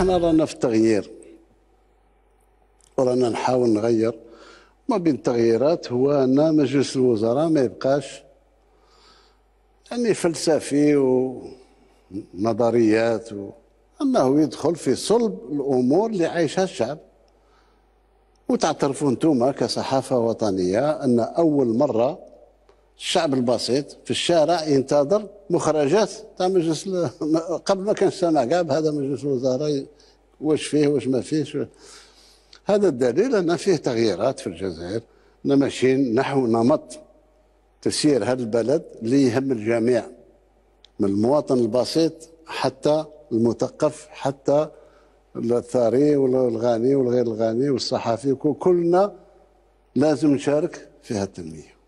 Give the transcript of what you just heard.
حنا رانا في التغيير ورانا نحاول نغير ما بين التغييرات هو ان مجلس الوزراء ما يبقاش يعني فلسفي ونظريات و... انه يدخل في صلب الامور اللي عايشها الشعب وتعترفوا انتم كصحافه وطنيه ان اول مره الشعب البسيط في الشارع ينتظر مخرجات تاع مجلس قبل ما كان السماع كاع بهذا مجلس الوزراء واش فيه واش ما فيهش هذا الدليل ان فيه تغييرات في الجزائر ماشيين نحو نمط تسيير هذا البلد اللي يهم الجميع من المواطن البسيط حتى المثقف حتى الثري والغني والغير الغني والصحفي كلنا لازم نشارك في هذه التنميه